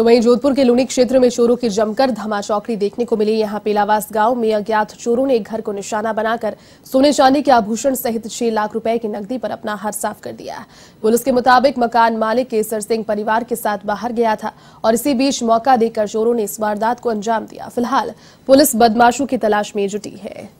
तो वहीं जोधपुर के लुणी क्षेत्र में चोरों की जमकर धमाचौकड़ी देखने को मिली यहां पेलावास गांव में अज्ञात चोरों ने एक घर को निशाना बनाकर सोने चांदी के आभूषण सहित छह लाख रुपए की नकदी पर अपना हाथ साफ कर दिया पुलिस के मुताबिक मकान मालिक केसर सिंह परिवार के साथ बाहर गया था और इसी बीच मौका देकर चोरों ने इस वारदात को अंजाम दिया फिलहाल पुलिस बदमाशों की तलाश में जुटी है